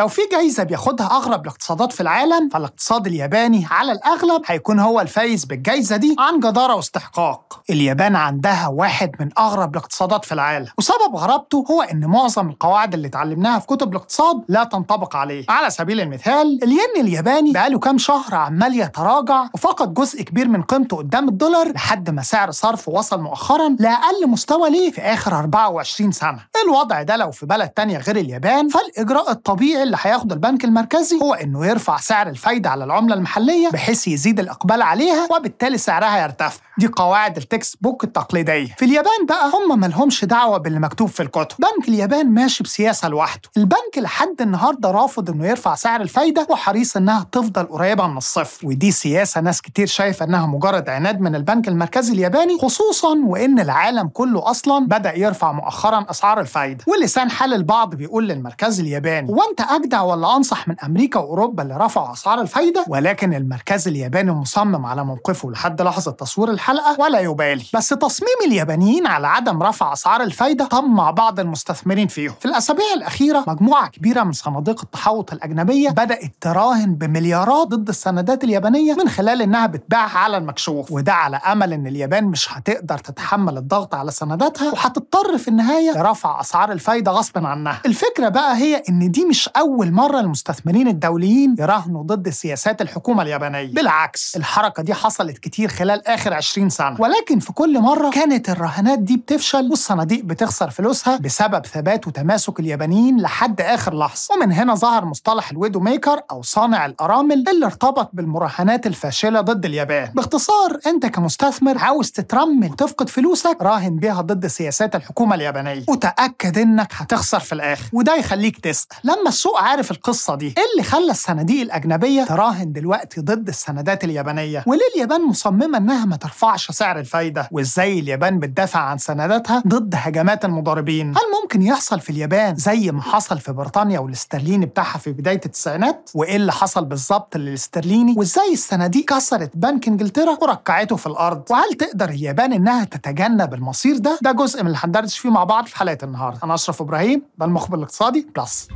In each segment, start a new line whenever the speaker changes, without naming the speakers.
لو في جايزة بياخدها أغرب الاقتصادات في العالم فالاقتصاد الياباني على الأغلب هيكون هو الفايز بالجايزة دي عن جدارة واستحقاق اليابان عندها واحد من أغرب الاقتصادات في العالم وسبب غرابته هو إن معظم القواعد اللي اتعلمناها في كتب الاقتصاد لا تنطبق عليه على سبيل المثال الين الياباني بقاله كام شهر عمال يتراجع وفقد جزء كبير من قيمته قدام الدولار لحد ما سعر صرفه وصل مؤخرا لأقل مستوى ليه في آخر 24 سنة الوضع ده لو في بلد تانية غير اليابان فالإجراء الطبيعي اللي هياخده البنك المركزي هو انه يرفع سعر الفايده على العمله المحليه بحيث يزيد الاقبال عليها وبالتالي سعرها يرتفع دي قواعد التكست بوك التقليديه في اليابان بقى هم مالهمش دعوه باللي مكتوب في الكتب بنك اليابان ماشي بسياسه لوحده البنك لحد النهارده رافض انه يرفع سعر الفايده وحريص انها تفضل قريبه من الصفر ودي سياسه ناس كتير شايفه انها مجرد عناد من البنك المركزي الياباني خصوصا وان العالم كله اصلا بدا يرفع مؤخرا اسعار الفايده ولسان حال البعض بيقول للمركز الياباني هو انت اجدع ولا انصح من امريكا واوروبا اللي رفعوا اسعار الفايده ولكن المركز الياباني مصمم على موقفه لحد لحظه تصوير الحلقه ولا يبالي بس تصميم اليابانيين على عدم رفع اسعار الفايده طمع بعض المستثمرين فيهم في الاسابيع الاخيره مجموعه كبيره من صناديق التحوط الاجنبيه بدات تراهن بمليارات ضد السندات اليابانيه من خلال انها بتباعها على المكشوف وده على امل ان اليابان مش هتقدر تتحمل الضغط على سنداتها وهتضطر في النهايه لرفع اسعار الفايده غصبا عنها الفكره بقى هي ان دي مش أول مرة المستثمرين الدوليين يراهنوا ضد سياسات الحكومة اليابانية بالعكس الحركة دي حصلت كتير خلال آخر 20 سنة ولكن في كل مرة كانت الرهانات دي بتفشل والصناديق بتخسر فلوسها بسبب ثبات وتماسك اليابانيين لحد آخر لحظة ومن هنا ظهر مصطلح الويدو ميكر أو صانع الأرامل اللي ارتبط بالمراهنات الفاشلة ضد اليابان باختصار أنت كمستثمر عاوز تترمل وتفقد فلوسك راهن بيها ضد سياسات الحكومة اليابانية وتأكد إنك هتخسر في الآخر وده يخليك تسأل لما السوق السوق عارف القصة دي إيه اللي خلى الصناديق الأجنبية تراهن دلوقتي ضد السندات اليابانية وليه اليابان مصممة إنها ما ترفعش سعر الفايدة وإزاي اليابان بتدافع عن سنداتها ضد هجمات المضاربين هل ممكن يحصل في اليابان زي ما حصل في بريطانيا والاسترليني بتاعها في بداية التسعينات وإيه اللي حصل بالظبط للاسترليني وإزاي الصناديق كسرت بنك إنجلترا وركعته في الأرض وهل تقدر اليابان إنها تتجنب المصير ده ده جزء من اللي هندردش فيه مع بعض في حلقة النهاردة أنا أشرف إبراهيم ده المخبر الاقتصادي بلس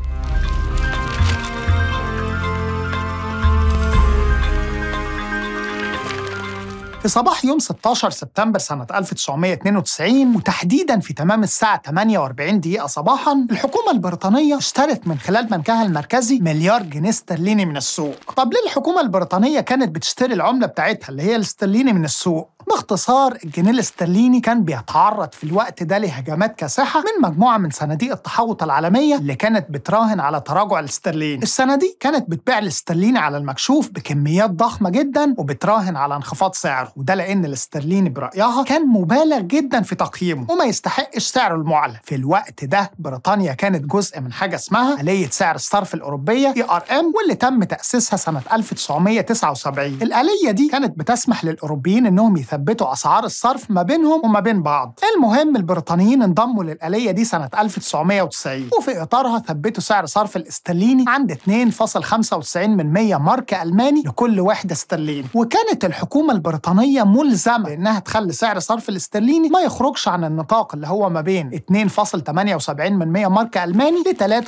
في صباح يوم 16 سبتمبر سنة 1992 وتحديدا في تمام الساعة 48 دقيقة صباحا الحكومة البريطانية اشترت من خلال بنكها المركزي مليار جنيه استرليني من السوق طب ليه الحكومة البريطانية كانت بتشتري العملة بتاعتها اللي هي الاسترليني من السوق باختصار الجنيه الاسترليني كان بيتعرض في الوقت ده لهجمات كاسحة من مجموعة من صناديق التحوط العالمية اللي كانت بتراهن على تراجع الاسترليني الصناديق كانت بتبيع الاسترليني على المكشوف بكميات ضخمة جدا وبتراهن على انخفاض سعره وده لأن الاسترليني برأيها كان مبالغ جدا في تقييمه وما يستحقش سعره المعلن في الوقت ده بريطانيا كانت جزء من حاجة اسمها آلية سعر الصرف الأوروبية ERM واللي تم تأسيسها سنة 1979 الآلية دي كانت بتسمح للأوروبيين إنهم يثبتوا ثبتوا أسعار الصرف ما بينهم وما بين بعض المهم البريطانيين انضموا للآلية دي سنة 1990 وفي إطارها ثبتوا سعر صرف الاسترليني عند 2.95 من 100 مارك ألماني لكل وحدة استرليني وكانت الحكومة البريطانية ملزمة إنها تخلي سعر صرف الاسترليني ما يخرجش عن النطاق اللي هو ما بين 2.78 من 100 مارك ألماني ل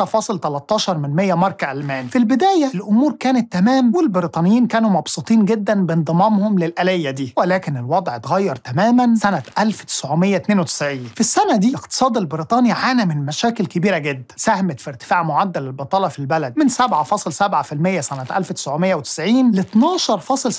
3.13 من 100 مارك ألماني في البداية الأمور كانت تمام والبريطانيين كانوا مبسوطين جدا بانضمامهم للآلية دي ولكن الوضع الوضع اتغير تماما سنة 1992 في السنة دي الاقتصاد البريطاني عانى من مشاكل كبيرة جدا ساهمت في ارتفاع معدل البطالة في البلد من 7.7% سنة 1990 ل 12.7%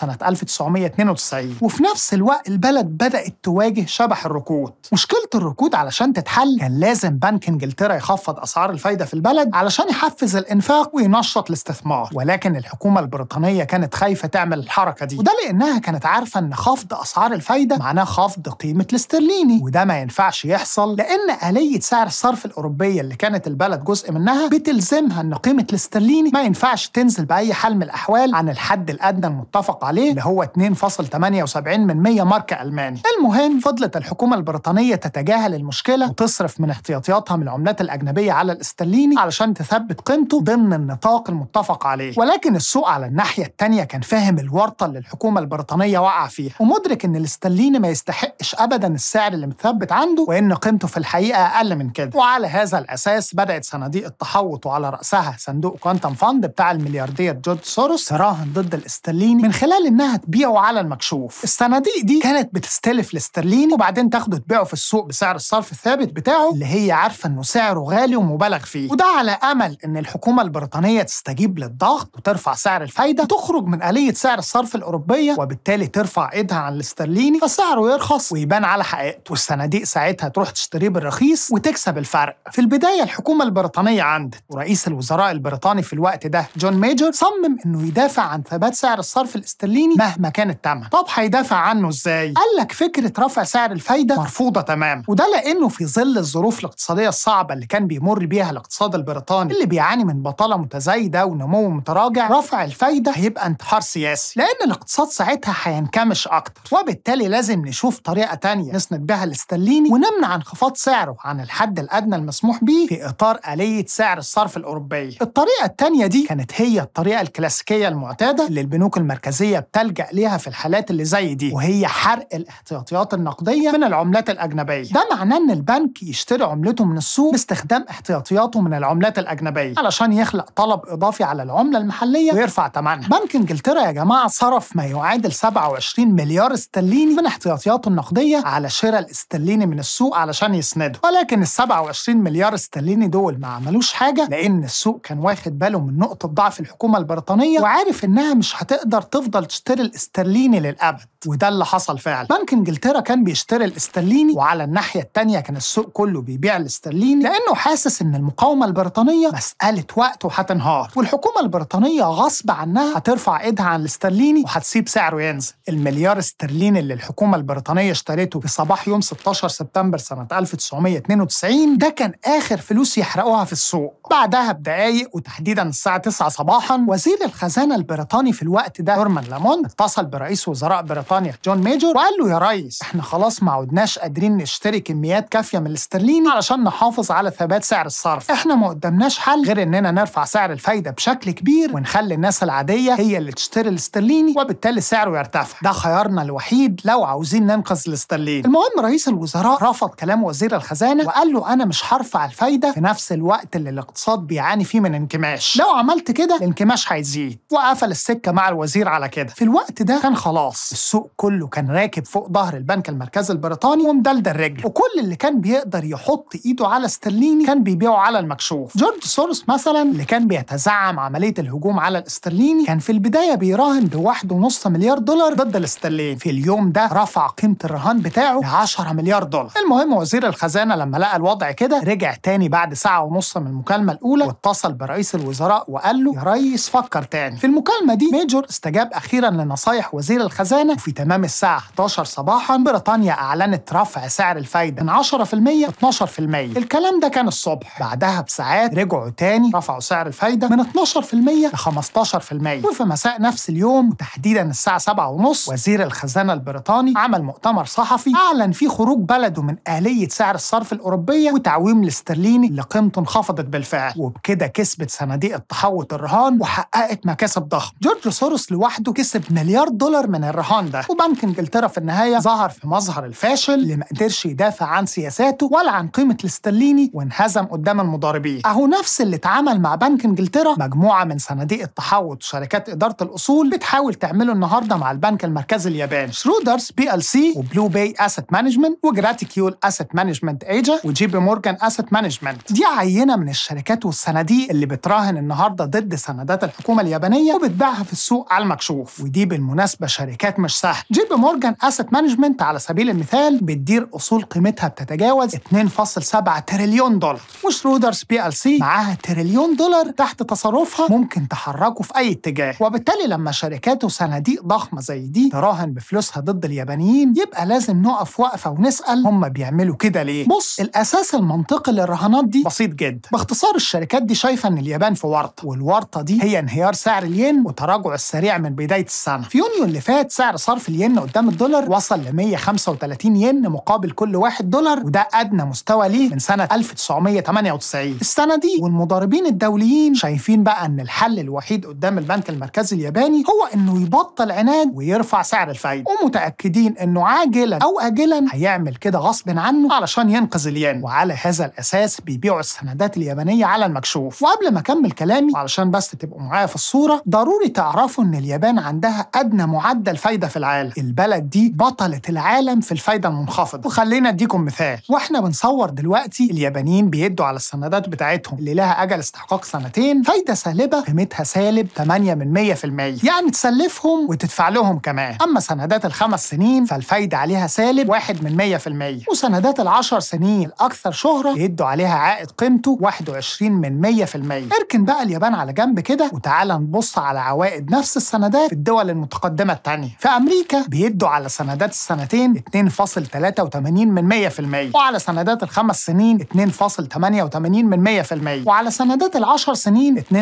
سنة 1992 وفي نفس الوقت البلد بدأت تواجه شبح الركود مشكلة الركود علشان تتحل كان لازم بنك انجلترا يخفض أسعار الفايدة في البلد علشان يحفز الإنفاق وينشط الاستثمار ولكن الحكومة البريطانية كانت خايفة تعمل الحركة دي وده لأنها كانت عارفة إن خفض اسعار الفايده معناه خفض قيمه الاسترليني وده ما ينفعش يحصل لان آلية سعر الصرف الاوروبيه اللي كانت البلد جزء منها بتلزمها ان قيمه الاسترليني ما ينفعش تنزل باي حال من الاحوال عن الحد الادنى المتفق عليه اللي هو 2.78 من 100 مارك الماني المهم فضلت الحكومه البريطانيه تتجاهل المشكله وتصرف من احتياطياتها من العملات الاجنبيه على الاسترليني علشان تثبت قيمته ضمن النطاق المتفق عليه ولكن السوق على الناحيه الثانيه كان فاهم الورطه اللي الحكومه البريطانيه وقع فيها فيها ومدرك ان الاسترليني ما يستحقش ابدا السعر اللي متثبت عنده وان قيمته في الحقيقه اقل من كده وعلى هذا الاساس بدات صناديق التحوط وعلى راسها صندوق كوانتم فاند بتاع الملياردير جورج سوروس تراهن ضد الاسترليني من خلال انها تبيعه على المكشوف الصناديق دي كانت بتستلف الاسترليني وبعدين تاخده تبيعه في السوق بسعر الصرف الثابت بتاعه اللي هي عارفه انه سعره غالي ومبالغ فيه وده على امل ان الحكومه البريطانيه تستجيب للضغط وترفع سعر الفايده وتخرج من آلية سعر الصرف الاوروبيه وبالتالي ترفع عائدها عن الاسترليني فسعره يرخص ويبان على حقيقته والصناديق ساعتها تروح تشتريه بالرخيص وتكسب الفرق في البداية الحكومة البريطانية عندت ورئيس الوزراء البريطاني في الوقت ده جون ميجر صمم انه يدافع عن ثبات سعر الصرف الاسترليني مهما كان الثمن طب هيدافع عنه ازاي قال لك فكرة رفع سعر الفايدة مرفوضة تمام وده لانه في ظل الظروف الاقتصادية الصعبة اللي كان بيمر بيها الاقتصاد البريطاني اللي بيعاني من بطالة متزايدة ونمو متراجع رفع الفايدة هيبقى انتحار سياسي لان الاقتصاد ساعتها هينكمش مش اكتر وبالتالي لازم نشوف طريقه تانية نسند بها الاسترليني ونمنع انخفاض سعره عن الحد الادنى المسموح به في اطار آلية سعر الصرف الاوروبيه الطريقه التانية دي كانت هي الطريقه الكلاسيكيه المعتاده اللي البنوك المركزيه بتلجا ليها في الحالات اللي زي دي وهي حرق الاحتياطيات النقديه من العملات الاجنبيه ده معناه ان البنك يشتري عملته من السوق باستخدام احتياطياته من العملات الاجنبيه علشان يخلق طلب اضافي على العمله المحليه ويرفع ثمنها بنك انجلترا يا جماعه صرف ما يعادل 27 مليار استرليني من احتياطياته النقدية على شراء الاسترليني من السوق علشان يسنده ولكن ال 27 مليار استرليني دول ما عملوش حاجة لأن السوق كان واخد باله من نقطة ضعف الحكومة البريطانية وعارف إنها مش هتقدر تفضل تشتري الاسترليني للأبد وده اللي حصل فعلا بنك انجلترا كان بيشتري الاسترليني وعلى الناحية التانية كان السوق كله بيبيع الاسترليني لأنه حاسس إن المقاومة البريطانية مسألة وقت وهتنهار والحكومة البريطانية غصب عنها هترفع إيدها عن الاسترليني وهتسيب سعره ينزل مليار استرليني اللي الحكومة البريطانية اشتريته بصباح يوم 16 سبتمبر سنة 1992 ده كان آخر فلوس يحرقوها في السوق بعدها بدقايق وتحديدا الساعة 9 صباحا وزير الخزانة البريطاني في الوقت ده هورمان لامون اتصل برئيس وزراء بريطانيا جون ميجور وقال له يا ريس احنا خلاص ما عدناش قادرين نشتري كميات كافية من الاسترليني علشان نحافظ على ثبات سعر الصرف احنا ما قدمناش حل غير اننا نرفع سعر الفايدة بشكل كبير ونخلي الناس العادية هي اللي تشتري الاسترليني وبالتالي سعره يرتفع ده خيارنا الوحيد لو عاوزين ننقذ الاسترليني المهم رئيس الوزراء رفض كلام وزير الخزانه وقال له انا مش هرفع الفايده في نفس الوقت اللي الاقتصاد بيعاني فيه من انكماش لو عملت كده الانكماش هيزيد وقفل السكه مع الوزير على كده في الوقت ده كان خلاص السوق كله كان راكب فوق ظهر البنك المركزي البريطاني ومدلدل رجله وكل اللي كان بيقدر يحط ايده على استرليني كان بيبيعه على المكشوف جورج سورس مثلا اللي كان بيتزعم عمليه الهجوم على الاسترليني كان في البدايه بيراهن ب 1.5 مليار دولار ضد الاسترليني ستانلي في اليوم ده رفع قيمة الرهان بتاعه ل 10 مليار دولار المهم وزير الخزانة لما لقى الوضع كده رجع تاني بعد ساعة ونص من المكالمة الأولى واتصل برئيس الوزراء وقال له يا ريس فكر تاني في المكالمة دي ميجور استجاب أخيرا لنصايح وزير الخزانة وفي تمام الساعة 11 صباحا بريطانيا أعلنت رفع سعر الفايدة من 10% ل 12% الكلام ده كان الصبح بعدها بساعات رجعوا تاني رفعوا سعر الفايدة من 12% ل 15% وفي مساء نفس اليوم تحديدا الساعة 7 ونص وزير الخزانة البريطاني عمل مؤتمر صحفي أعلن فيه خروج بلده من آلية سعر الصرف الأوروبية وتعويم الاسترليني اللي قيمته انخفضت بالفعل وبكده كسبت صناديق التحوط الرهان وحققت مكاسب ضخمة جورج سوروس لوحده كسب مليار دولار من الرهان ده وبنك إنجلترا في النهاية ظهر في مظهر الفاشل اللي ما قدرش يدافع عن سياساته ولا عن قيمة الاسترليني وانهزم قدام المضاربين أهو نفس اللي اتعمل مع بنك إنجلترا مجموعة من صناديق التحوط وشركات إدارة الأصول بتحاول تعمله النهاردة مع البنك المركزي مركز اليابان شرودرز بي ال سي وبلو باي اسيت مانجمنت وجراتيكيول اسيت مانجمنت ايجا وجي بي مورجان اسيت مانجمنت دي عينه من الشركات والصناديق اللي بتراهن النهارده ضد سندات الحكومه اليابانيه وبتبيعها في السوق على المكشوف ودي بالمناسبه شركات مش سهل جي بي مورجان اسيت مانجمنت على سبيل المثال بتدير اصول قيمتها بتتجاوز 2.7 تريليون دولار وشرودرز بي ال سي معاها تريليون دولار تحت تصرفها ممكن تحركه في اي اتجاه وبالتالي لما شركات وصناديق ضخمه زي دي تراهن بفلوسها ضد اليابانيين يبقى لازم نقف وقفه ونسال هم بيعملوا كده ليه بص الاساس المنطقي للرهانات دي بسيط جدا باختصار الشركات دي شايفه ان اليابان في ورطه والورطه دي هي انهيار سعر الين وتراجعه السريع من بدايه السنه في يونيو اللي فات سعر صرف الين قدام الدولار وصل ل 135 ين مقابل كل واحد دولار وده ادنى مستوى ليه من سنه 1998 السنه دي والمضاربين الدوليين شايفين بقى ان الحل الوحيد قدام البنك المركزي الياباني هو انه يبطل عناد ويرفع سعر الفايدة ومتأكدين أنه عاجلا أو آجلا هيعمل كده غصب عنه علشان ينقذ الين وعلى هذا الأساس بيبيعوا السندات اليابانية على المكشوف وقبل ما أكمل كلامي علشان بس تبقوا معايا في الصورة ضروري تعرفوا أن اليابان عندها أدنى معدل فايدة في العالم البلد دي بطلة العالم في الفايدة المنخفضة وخلينا أديكم مثال وإحنا بنصور دلوقتي اليابانيين بيدوا على السندات بتاعتهم اللي لها أجل استحقاق سنتين فايدة سالبة قيمتها سالب 8 من 100% يعني تسلفهم وتدفع لهم كمان أما سندات الخمس سنين فالفايدة عليها سالب 1 من 100% وسندات العشر سنين الأكثر شهرة يدوا عليها عائد قيمته 21 من 100% اركن بقى اليابان على جنب كده وتعالى نبص على عوائد نفس السندات في الدول المتقدمة التانية في أمريكا بيدوا على سندات السنتين 2.83 من 100% وعلى سندات الخمس سنين 2.88 من 100% وعلى سندات العشر سنين 2.88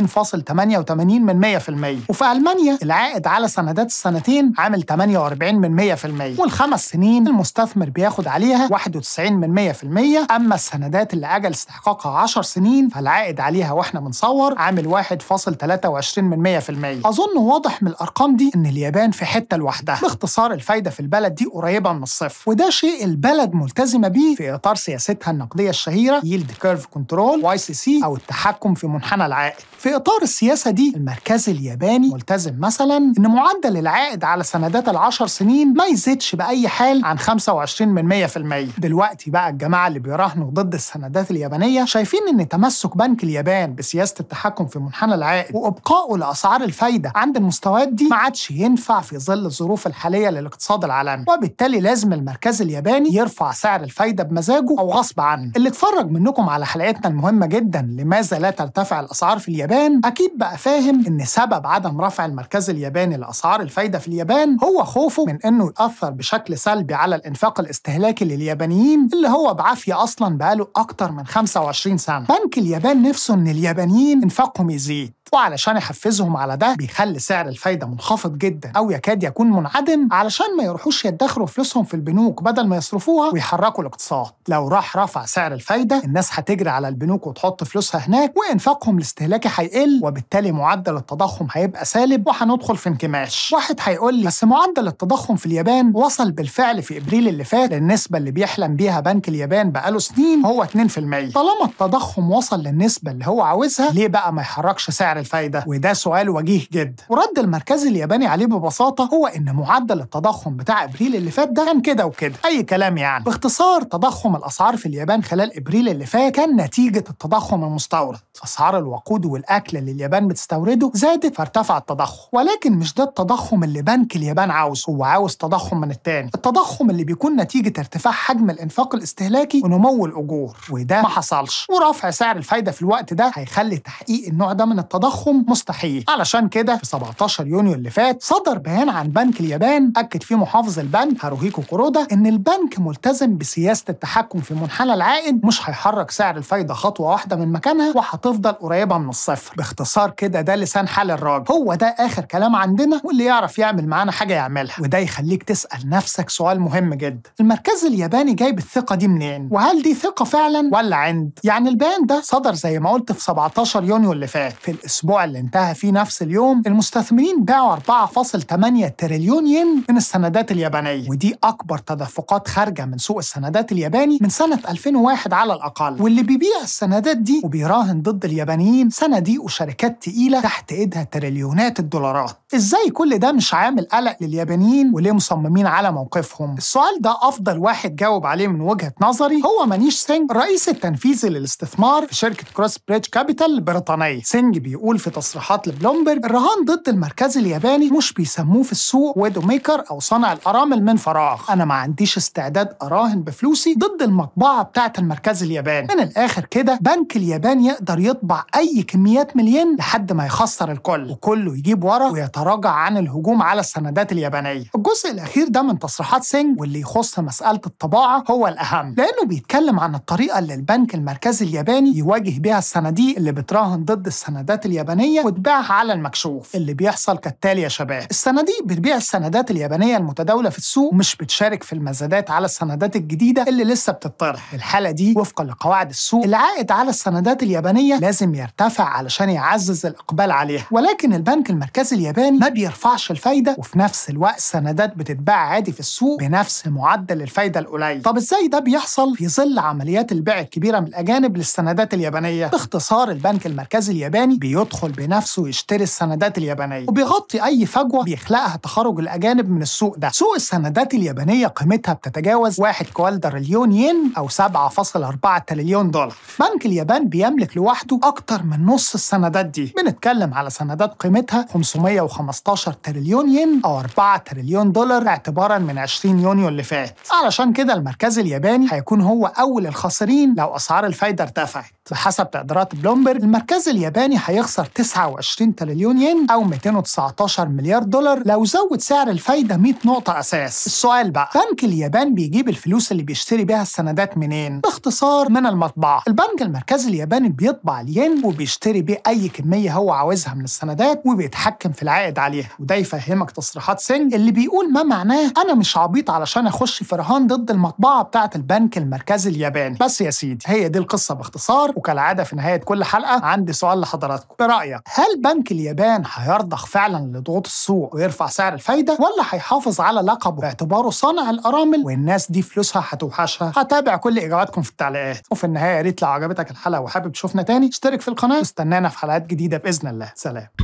من 100% وفي ألمانيا العائد على سندات السنتين عامل 48 من 100% والخمس سنين المستثمر بياخد عليها 91 من 100% أما السندات اللي أجل استحقاقها 10 سنين فالعائد عليها وإحنا بنصور عامل 1.23 من 100% أظن واضح من الأرقام دي إن اليابان في حتة لوحدها باختصار الفايدة في البلد دي قريبة من الصفر وده شيء البلد ملتزمة بيه في إطار سياستها النقدية الشهيرة Yield كيرف كنترول واي سي سي أو التحكم في منحنى العائد في إطار السياسة دي المركز الياباني ملتزم مثلا إن معدل العائد على سندات ال العشر سنين ما يزيدش بأي حال عن 25 من 100% دلوقتي بقى الجماعة اللي بيراهنوا ضد السندات اليابانية شايفين إن تمسك بنك اليابان بسياسة التحكم في منحنى العائد وإبقائه لأسعار الفايدة عند المستويات دي ما عادش ينفع في ظل الظروف الحالية للاقتصاد العالمي وبالتالي لازم المركز الياباني يرفع سعر الفايدة بمزاجه أو غصب عنه اللي اتفرج منكم على حلقتنا المهمة جدا لماذا لا ترتفع الأسعار في اليابان أكيد بقى فاهم إن سبب عدم رفع المركز الياباني لأسعار الفايدة في اليابان هو خوفه من انه ياثر بشكل سلبي على الانفاق الاستهلاكي لليابانيين اللي هو بعافيه اصلا بقاله اكتر من 25 سنه بنك اليابان نفسه ان اليابانيين انفاقهم يزيد وعلشان يحفزهم على ده بيخلي سعر الفايدة منخفض جدا أو يكاد يكون منعدم علشان ما يروحوش يدخروا فلوسهم في البنوك بدل ما يصرفوها ويحركوا الاقتصاد لو راح رفع سعر الفايدة الناس هتجري على البنوك وتحط فلوسها هناك وإنفاقهم الاستهلاكي هيقل وبالتالي معدل التضخم هيبقى سالب وهندخل في انكماش واحد هيقول لي بس معدل التضخم في اليابان وصل بالفعل في إبريل اللي فات للنسبة اللي بيحلم بيها بنك اليابان بقاله سنين هو 2% طالما التضخم وصل للنسبة اللي هو عاوزها ليه بقى ما يحركش سعر الفايدة وده سؤال وجيه جدا ورد المركز الياباني عليه ببساطة هو إن معدل التضخم بتاع إبريل اللي فات ده كان كده وكده أي كلام يعني باختصار تضخم الأسعار في اليابان خلال إبريل اللي فات كان نتيجة التضخم المستورد أسعار الوقود والأكل اللي اليابان بتستورده زادت فارتفع التضخم ولكن مش ده التضخم اللي بنك اليابان عاوز هو عاوز تضخم من التاني التضخم اللي بيكون نتيجة ارتفاع حجم الإنفاق الاستهلاكي ونمو الأجور وده ما حصلش ورفع سعر الفايدة في الوقت ده هيخلي تحقيق النوع ده من التضخم التضخم مستحيل علشان كده في 17 يونيو اللي فات صدر بيان عن بنك اليابان أكد فيه محافظ البنك هاروهيكو كورودا إن البنك ملتزم بسياسة التحكم في منحنى العائد مش هيحرك سعر الفايدة خطوة واحدة من مكانها وهتفضل قريبة من الصفر باختصار كده ده لسان حال الراجل هو ده آخر كلام عندنا واللي يعرف يعمل معانا حاجة يعملها وده يخليك تسأل نفسك سؤال مهم جدا المركز الياباني جايب الثقة دي منين وهل دي ثقة فعلا ولا عند يعني البيان ده صدر زي ما قلت في 17 يونيو اللي فات في الأسبوع اللي انتهى فيه نفس اليوم المستثمرين باعوا 4.8 تريليون ين من السندات اليابانية ودي أكبر تدفقات خارجة من سوق السندات الياباني من سنة 2001 على الأقل واللي بيبيع السندات دي وبيراهن ضد اليابانيين صناديق وشركات تقيلة تحت إيدها تريليونات الدولارات إزاي كل ده مش عامل قلق لليابانيين وليه مصممين على موقفهم السؤال ده أفضل واحد جاوب عليه من وجهة نظري هو مانيش سينج الرئيس التنفيذي للاستثمار في شركة كروس بريدج كابيتال البريطانية سينج بيقول بيقول في تصريحات لبلومبرج الرهان ضد المركز الياباني مش بيسموه في السوق ويدو ميكر أو صانع الأرامل من فراغ أنا ما عنديش استعداد أراهن بفلوسي ضد المطبعة بتاعة المركز الياباني من الآخر كده بنك اليابان يقدر يطبع أي كميات مليان لحد ما يخسر الكل وكله يجيب ورا ويتراجع عن الهجوم على السندات اليابانية الجزء الأخير ده من تصريحات سينج واللي يخص مسألة الطباعة هو الأهم لأنه بيتكلم عن الطريقة اللي البنك المركزي الياباني يواجه بيها الصناديق اللي بتراهن ضد السندات اليابانية وتبيعها على المكشوف اللي بيحصل كالتالي يا شباب الصناديق بتبيع السندات اليابانية المتداولة في السوق مش بتشارك في المزادات على السندات الجديدة اللي لسه بتطرح الحالة دي وفقا لقواعد السوق العائد على السندات اليابانية لازم يرتفع علشان يعزز الإقبال عليها ولكن البنك المركزي الياباني ما بيرفعش الفايدة وفي نفس الوقت السندات بتتباع عادي في السوق بنفس معدل الفايدة القليل طب ازاي ده بيحصل في ظل عمليات البيع الكبيرة من الأجانب للسندات اليابانية باختصار البنك المركزي الياباني بيرفع يدخل بنفسه يشتري السندات اليابانيه وبيغطي اي فجوه بيخلقها تخرج الاجانب من السوق ده سوق السندات اليابانيه قيمتها بتتجاوز 1 كوالدر اليون ين او 7.4 تريليون دولار بنك اليابان بيملك لوحده اكتر من نص السندات دي بنتكلم على سندات قيمتها 515 تريليون ين او 4 تريليون دولار اعتبارا من 20 يونيو اللي فات علشان كده المركز الياباني هيكون هو اول الخاسرين لو اسعار الفايده ارتفعت حسب تقديرات بلومبرج المركز الياباني هيخسر 29 تريليون ين او 219 مليار دولار لو زود سعر الفايده 100 نقطه اساس السؤال بقى بنك اليابان بيجيب الفلوس اللي بيشتري بيها السندات منين باختصار من المطبعه البنك المركزي الياباني بيطبع الين وبيشتري بيه اي كميه هو عاوزها من السندات وبيتحكم في العائد عليها وده يفهمك تصريحات سينج اللي بيقول ما معناه انا مش عبيط علشان اخش في رهان ضد المطبعه بتاعه البنك المركزي الياباني بس يا سيدي هي دي القصه باختصار وكالعاده في نهايه كل حلقه عندي سؤال لحضراتكم برايك هل بنك اليابان هيرضخ فعلا لضغوط السوق ويرفع سعر الفايده ولا هيحافظ على لقبه باعتباره صانع الارامل والناس دي فلوسها هتوحشها هتابع كل اجاباتكم في التعليقات وفي النهايه يا ريت لو عجبتك الحلقه وحابب تشوفنا تاني اشترك في القناه واستنانا في حلقات جديده باذن الله سلام